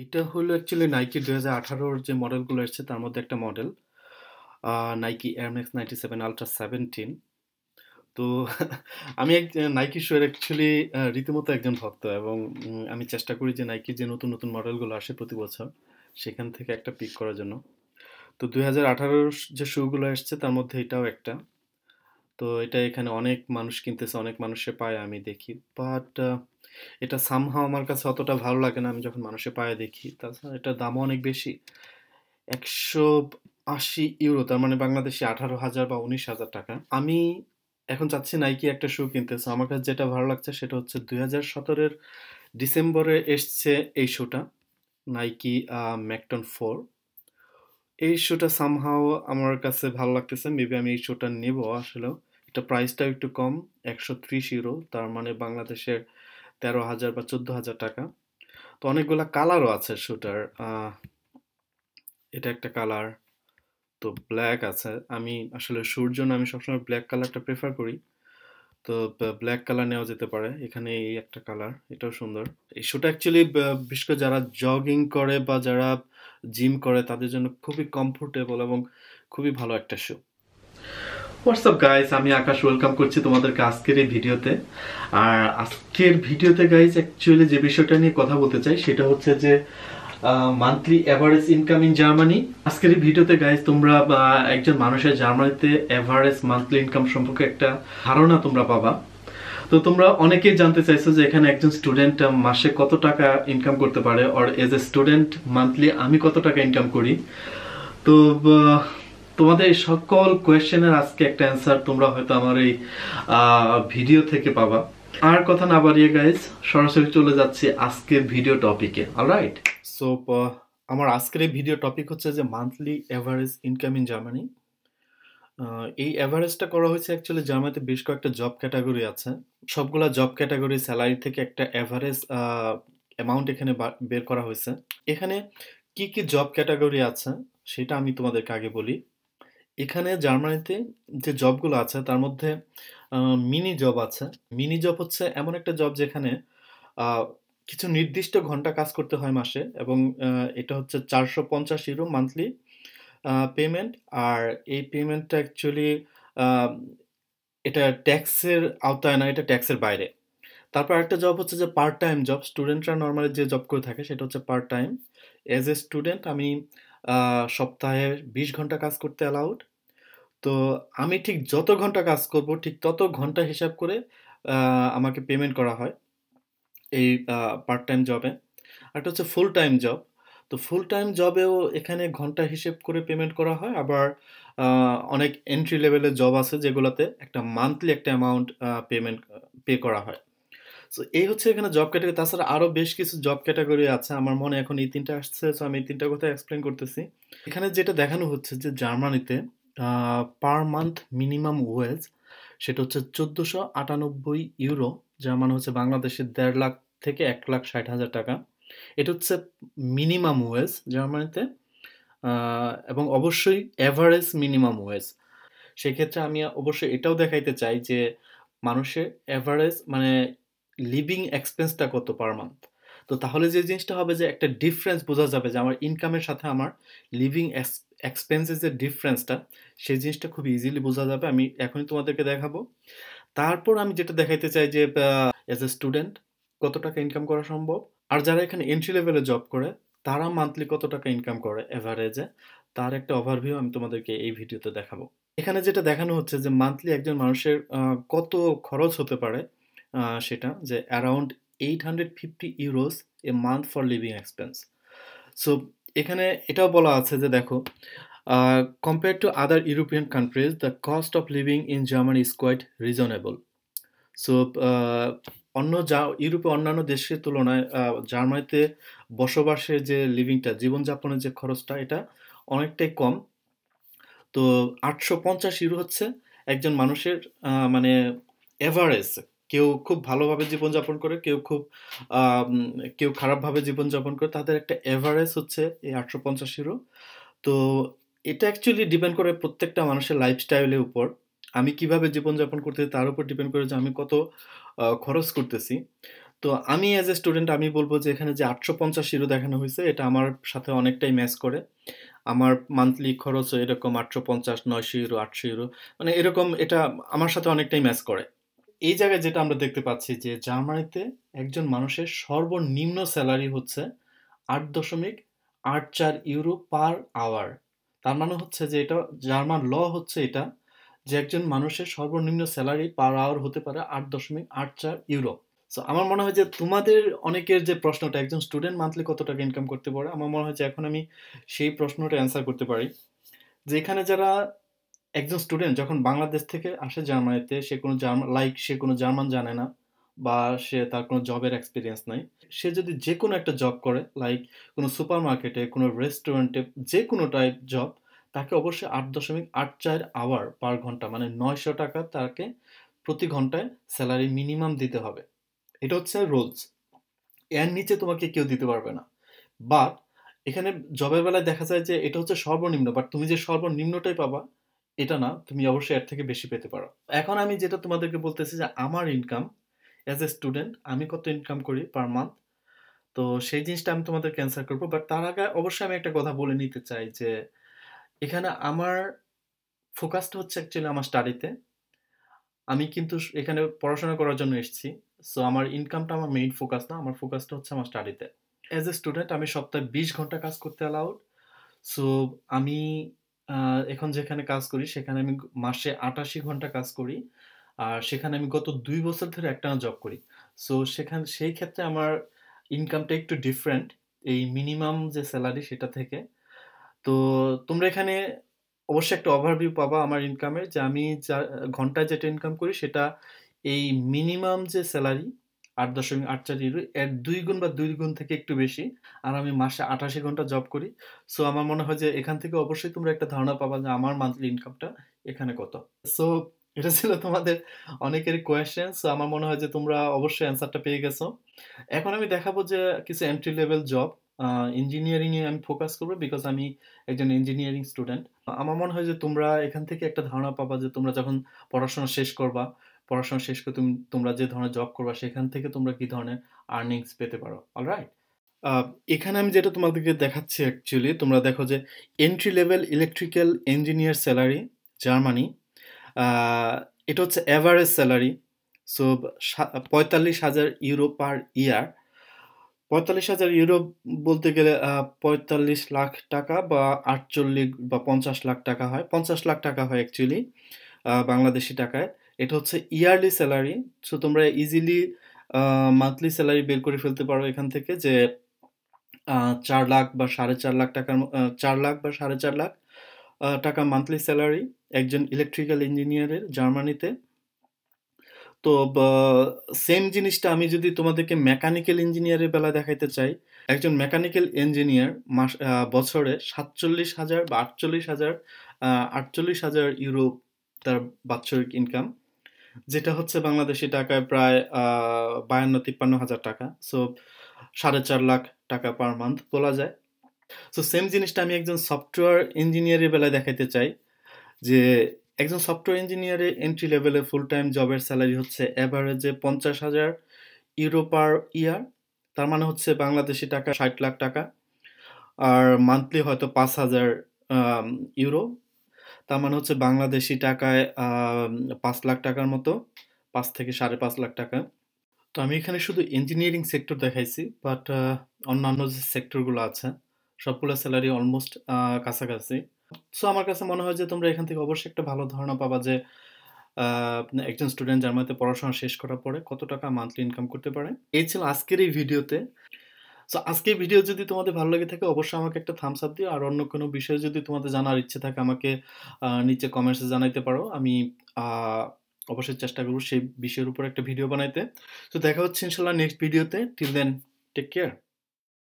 এটা হলো actually Nike দু হাজার আঠারোর যে মডেলগুলো এসছে তার মধ্যে একটা model Nike Air Max ninety seven ultra seventeen তো আমি এক নাইকি শোয়ের অ্যাকচুয়ালি রীতিমতো একজন ভক্ত এবং আমি চেষ্টা করি যে নাইকির যে নতুন নতুন মডেলগুলো আসে প্রতি বছর সেখান থেকে একটা পিক করার জন্য তো দু হাজার আঠারোর যে শোগুলো এসছে তার মধ্যে এটাও একটা তো এটা এখানে অনেক মানুষ কিনতেছে অনেক মানুষে পায় আমি দেখি বাট এটা সামহাও আমার কাছে অতটা ভালো লাগে না আমি যখন মানুষে পায়ে দেখি তাছাড়া এটার দামও অনেক বেশি একশো আশি ইউরো তার মানে বাংলাদেশে আঠারো হাজার বা উনিশ হাজার টাকা আমি এখন চাচ্ছি নাইকি একটা শু কিনতেছে আমার কাছে যেটা ভালো লাগছে সেটা হচ্ছে দুই হাজার সতেরোর ডিসেম্বরে এসছে এই শুটা নাইকি ম্যাকটন ফোর এই শুটা সামহাও আমার কাছে ভালো লাগতেছে মেবি আমি এই শুটা নেব আসলেও এটা প্রাইসটাও একটু কম একশো ত্রিশ ইউরো তার মানে বাংলাদেশের তেরো হাজার বা চোদ্দো হাজার টাকা তো অনেকগুলো কালারও আছে শুটার এটা একটা কালার তো ব্ল্যাক আছে আমি আসলে শুর জন্য আমি সবসময় ব্ল্যাক কালারটা প্রেফার করি তো ব্ল্যাক কালার নেওয়া যেতে পারে এখানে এই একটা কালার এটাও সুন্দর এই শ্যুটা অ্যাকচুয়ালি বিশেষ করে যারা জগিং করে বা যারা জিম করে তাদের জন্য খুবই কমফোর্টেবল এবং খুবই ভালো একটা শু হোয়াটসঅ্যাপ গাইজ আমি আকাশ ওয়েলকাম করছি তোমাদেরকে আজকের এই ভিডিওতে আর আজকের ভিডিওতে গাইজ অ্যাকচুয়ালি যে বিষয়টা নিয়ে কথা বলতে চাই সেটা হচ্ছে যে monthly average income in Germany আজকের এই ভিডিওতে গাইজ তোমরা একজন মানুষের জার্মানিতে অ্যাভারেজ মান্থলি ইনকাম সম্পর্কে একটা ধারণা তোমরা পাবা তো তোমরা অনেকেই জানতে চাইছো যে এখানে একজন স্টুডেন্ট মাসে কত টাকা ইনকাম করতে পারে or as a student monthly আমি কত টাকা ইনকাম করি তো তোমাদের এই সকল কোয়েশ্চেনের আজকে একটা অ্যান্সার তোমরা হয়তো আমার এই ভিডিও থেকে পাবা আর কথা না বাড়িয়ে গাইজ সরাসরি চলে যাচ্ছি আজকের ভিডিও টপিকে অলরাইট সো আমার আজকের এই ভিডিও টপিক হচ্ছে যে monthly average income in Germany এই অ্যাভারেজটা করা হয়েছে অ্যাকচুয়ালি জার্মানিতে বেশ কয়েকটা জব ক্যাটাগরি আছে সবগুলা জব ক্যাটাগরি স্যালারি থেকে একটা অ্যাভারেজ অ্যামাউন্ট এখানে বের করা হয়েছে এখানে কি কি জব ক্যাটাগরি আছে সেটা আমি তোমাদেরকে আগে বলি এখানে জার্মানিতে যে জবগুলো আছে তার মধ্যে মিনি জব আছে মিনি জব হচ্ছে এমন একটা জব যেখানে কিছু নির্দিষ্ট ঘন্টা কাজ করতে হয় মাসে এবং এটা হচ্ছে চারশো পঞ্চাশ ইউরো মান্থলি পেমেন্ট আর এই পেমেন্টটা অ্যাকচুয়ালি এটা ট্যাক্সের আওতায় না এটা ট্যাক্সের বাইরে তারপর একটা জব হচ্ছে যে পার্ট টাইম জব স্টুডেন্টরা নর্মালি যে জব করে থাকে সেটা হচ্ছে part time as a student আমি সপ্তাহে বিশ ঘন্টা কাজ করতে অ্যালাউড তো আমি ঠিক যত ঘন্টা কাজ করব ঠিক তত ঘন্টা হিসাব করে আমাকে পেমেন্ট করা হয় এই পার্ট টাইম জবে একটা হচ্ছে ফুল টাইম জব তো ফুল টাইম জবেও এখানে ঘন্টা হিসেব করে পেমেন্ট করা হয় আবার অনেক এন্ট্রি লেভেলের জব আছে যেগুলোতে একটা মান্থলি একটা অ্যামাউন্ট পেমেন্ট পে করা হয় তো এই হচ্ছে এখানে জব ক্যাটাগরি তাছাড়া আরও বেশ কিছু জব ক্যাটাগরি আছে আমার মনে এখন এই তিনটা আসছে তো আমি এই তিনটা কথা এক্সপ্লেন করতেছি এখানে যেটা দেখানো হচ্ছে যে জার্মানিতে পার মান্থ মিনিমাম ওয়েজ সেটা হচ্ছে চোদ্দোশো আটানব্বই ইউরো যার মানে হচ্ছে বাংলাদেশের দেড় লাখ থেকে এক লাখ ষাট হাজার টাকা এটা হচ্ছে মিনিমাম ওয়েজ জার্মানিতে এবং অবশ্যই অ্যাভারেজ মিনিমাম ওয়েজ সেক্ষেত্রে আমি অবশ্যই এটাও দেখাইতে চাই যে মানুষের অ্যাভারেজ মানে লিভিং এক্সপেন্সটা কত পার মান্থ তো তাহলে যে জিনিসটা হবে যে একটা ডিফারেন্স বোঝা যাবে যে আমার ইনকামের সাথে আমার লিভিং এক্সপেন্সের যে ডিফারেন্সটা সেই জিনিসটা খুব ইজিলি বোঝা যাবে আমি এখনই তোমাদেরকে দেখাবো তারপর আমি যেটা দেখাইতে চাই যে অ্যাজ এ স্টুডেন্ট কত টাকা ইনকাম করা সম্ভব আর যারা এখানে এন্ট্রি লেভেলে জব করে তারা মান্থলি কত টাকা ইনকাম করে অ্যাভারেজে তার একটা ওভারভিউ আমি তোমাদেরকে এই ভিডিওতে দেখাবো এখানে যেটা দেখানো হচ্ছে যে মান্থলি একজন মানুষের কত খরচ হতে পারে সেটা যে around eight hundred fifty euros a month for living expense so এখানে এটাও বলা আছে যে দেখো compare to other European countries the cost of living in Germany is quite reasonable so অন্য যা ইউরোপে অন্যান্য দেশের তুলনায় জার্মানিতে বসবাসের যে লিভিংটা জীবনযাপনের যে খরচটা এটা অনেকটাই কম তো আটশো পঞ্চাশ ইউরো হচ্ছে একজন মানুষের মানে অ্যাভারেজ কেউ খুব ভালোভাবে জীবনযাপন করে কেউ খুব কেউ খারাপভাবে জীবনযাপন করে তাদের একটা অ্যাভারেজ হচ্ছে এই আটশো পঞ্চাশ তো এটা অ্যাকচুয়ালি ডিপেন্ড করে প্রত্যেকটা মানুষের লাইফস্টাইলের উপর আমি কিভাবে জীবনযাপন করতেছি তার উপর ডিপেন্ড করে যে আমি কত খরচ করতেছি তো আমি অ্যাজ এ স্টুডেন্ট আমি বলবো যে এখানে যে আটশো পঞ্চাশ ইউরো দেখানো হয়েছে এটা আমার সাথে অনেকটাই ম্যাচ করে আমার মান্থলি খরচ এরকম আটশো পঞ্চাশ নয়শো ইউরো আটশো ইউরো মানে এরকম এটা আমার সাথে অনেকটাই ম্যাচ করে এই জায়গায় যেটা আমরা দেখতে পাচ্ছি যে জার্মানিতে একজন মানুষের সর্বনিম্ন স্যালারি হচ্ছে আট দশমিক আট চার ইউরো পার আওয়ার তার মানে হচ্ছে যে এটা জার্মান ল হচ্ছে এটা যে একজন মানুষের সর্বনিম্ন স্যালারি পার আওয়ার হতে পারে আট দশমিক আট চার ইউরো সো আমার মনে হয় যে তোমাদের অনেকের যে প্রশ্নটা একজন স্টুডেন্ট মান্থলি কত টাকা ইনকাম করতে পারে আমার মনে হয় যে এখন আমি সেই প্রশ্নটা অ্যান্সার করতে পারি যেখানে যারা একজন স্টুডেন্ট যখন বাংলাদেশ থেকে আসে জার্মানিতে সে কোনো জার্মান লাইক সে কোনো জার্মান জানে না বা সে তার কোনো জবের এক্সপিরিয়েন্স নাই সে যদি যে কোনো একটা জব করে লাইক কোনো সুপার মার্কেটে কোনো রেস্টুরেন্টে যে কোনো টাইপ জব তাকে অবশ্যই আট দশমিক আট চার আওয়ার পার ঘন্টা মানে নয়শো টাকা তাকে প্রতি ঘন্টায় স্যালারি মিনিমাম দিতে হবে এটা হচ্ছে রোলস এর নিচে তোমাকে কেউ দিতে পারবে না বাট এখানে জবের বেলায় দেখা যায় যে এটা হচ্ছে সর্বনিম্ন বাট তুমি যে সর্বনিম্নটাই পাবা এটা না তুমি অবশ্যই এর থেকে বেশি পেতে পারো এখন আমি যেটা তোমাদেরকে বলতেছি যে আমার ইনকাম অ্যাজ এ স্টুডেন্ট আমি কত ইনকাম করি পার মান্থ তো সেই জিনিসটা আমি তোমাদের ক্যান্সার করবো বাট তার আগে অবশ্যই আমি একটা কথা বলে নিতে চাই যে এখানে আমার ফোকাসটা হচ্ছে অ্যাকচুয়ালি আমার স্টাডিতে আমি কিন্তু এখানে পড়াশোনা করার জন্য এসেছি সো আমার ইনকামটা আমার মেইন ফোকাস না আমার ফোকাসটা হচ্ছে আমার স্টাডিতে অ্যাজ এ স্টুডেন্ট আমি সপ্তাহে বিশ ঘন্টা কাজ করতে অ্যালাউড সো আমি এখন যেখানে কাজ করি সেখানে আমি মাসে আটাশি ঘন্টা কাজ করি আর সেখানে আমি গত দুই বছর ধরে একটা জব করি সো সেখানে সেই ক্ষেত্রে আমার ইনকামটা একটু ডিফারেন্ট এই মিনিমাম যে স্যালারি সেটা থেকে তো তোমরা এখানে অবশ্যই একটা ওভারভিউ পাবা আমার ইনকামের যে আমি যা ঘন্টায় যেটা ইনকাম করি সেটা এই মিনিমাম যে স্যালারি আট দশমিক আট চার ইউরো এর দুই গুণ বা দুই গুণ থেকে একটু বেশি আর আমি মাসে আঠাশি ঘন্টা জব করি সো আমার মনে হয় যে এখান থেকে অবশ্যই তোমরা একটা ধারণা পাবা যে আমার মান্থলি ইনকামটা এখানে কত সো এটা ছিল তোমাদের অনেকের কোয়েশ্চেন সো আমার মনে হয় যে তোমরা অবশ্যই অ্যান্সারটা পেয়ে গেছো এখন আমি দেখাবো যে কিছু এন্ট্রি লেভেল জব ইঞ্জিনিয়ারিংয়ে আমি ফোকাস করবো বিকজ আমি একজন ইঞ্জিনিয়ারিং স্টুডেন্ট আমার মনে হয় যে তোমরা এখান থেকে একটা ধারণা পাবা যে তোমরা যখন পড়াশোনা শেষ করবা পড়াশোনা শেষ করে তুমি তোমরা যে ধরনের জব করবা সেখান থেকে তোমরা কি ধরনের আর্নিংস পেতে পারো অলরাইট এখানে আমি যেটা তোমাদেরকে দেখাচ্ছি অ্যাকচুয়ালি তোমরা দেখো যে entry level electrical engineer salary Germany এটা হচ্ছে অ্যাভারেজ স্যালারি সো পঁয়তাল্লিশ হাজার ইউরো পার ইয়ার পঁয়তাল্লিশ হাজার ইউরো বলতে গেলে পঁয়তাল্লিশ লাখ টাকা বা আটচল্লিশ বা পঞ্চাশ লাখ টাকা হয় পঞ্চাশ লাখ টাকা হয় অ্যাকচুয়ালি বাংলাদেশি টাকায় এটা হচ্ছে ইয়ারলি স্যালারি সো তোমরা ইজিলি মান্থলি স্যালারি বের করে ফেলতে পারো এখান থেকে যে চার লাখ বা সাড়ে চার লাখ টাকার চার লাখ বা সাড়ে চার লাখ টাকা মান্থলি স্যালারি একজন ইলেকট্রিক্যাল ইঞ্জিনিয়ারের জার্মানিতে তো সেম জিনিসটা আমি যদি তোমাদেরকে মেকানিক্যাল ইঞ্জিনিয়ারের বেলা দেখাইতে চাই একজন মেকানিক্যাল ইঞ্জিনিয়ার মাস বছরে সাতচল্লিশ হাজার বা আটচল্লিশ হাজার আটচল্লিশ হাজার ইউরো তার বাৎসরিক ইনকাম যেটা হচ্ছে বাংলাদেশি টাকায় প্রায় বায়ান্ন তিপ্পান্ন হাজার টাকা সো সাড়ে চার লাখ টাকা পার মান্থ তোলা যায় সো সেম জিনিসটা আমি একজন সফটওয়্যার ইঞ্জিনিয়ারের বেলায় দেখাইতে চাই যে একজন সফটওয়্যার ইঞ্জিনিয়ারের এন্ট্রি লেভেলে ফুল টাইম জবের স্যালারি হচ্ছে অ্যাভারেজে পঞ্চাশ হাজার ইউরো পার ইয়ার তার মানে হচ্ছে বাংলাদেশি টাকা ষাট লাখ টাকা আর মান্থলি হয়তো পাঁচ হাজার ইউরো তার মানে হচ্ছে বাংলাদেশি টাকায় পাঁচ লাখ টাকার মতো পাঁচ থেকে সাড়ে পাঁচ লাখ টাকা তো আমি এখানে শুধু ইঞ্জিনিয়ারিং সেক্টর দেখাইছি বাট অন্যান্য যে সেক্টরগুলো আছে সবগুলো স্যালারি অলমোস্ট কাছাকাছি সো আমার কাছে মনে হয় যে তোমরা এখান থেকে অবশ্যই একটা ভালো ধারণা পাবা যে একজন স্টুডেন্ট জার্মানিতে পড়াশোনা শেষ করার পরে কত টাকা মান্থলি ইনকাম করতে পারে এই ছিল আজকের এই ভিডিওতে সো আজকে ভিডিও যদি তোমাদের ভালো লাগে থাকে অবশ্যই আমাকে একটা থামস আপ দিও আর অন্য কোনো বিষয়ে যদি তোমাদের জানার ইচ্ছে থাকে আমাকে নিচে কমেন্টসে জানাইতে পারো আমি অবশ্যই চেষ্টা করবো সেই বিষয়ের উপর একটা ভিডিও বানাইতে তো দেখা হচ্ছে ইনশাল্লাহ নেক্সট ভিডিওতে টিল দেন টেক কেয়ার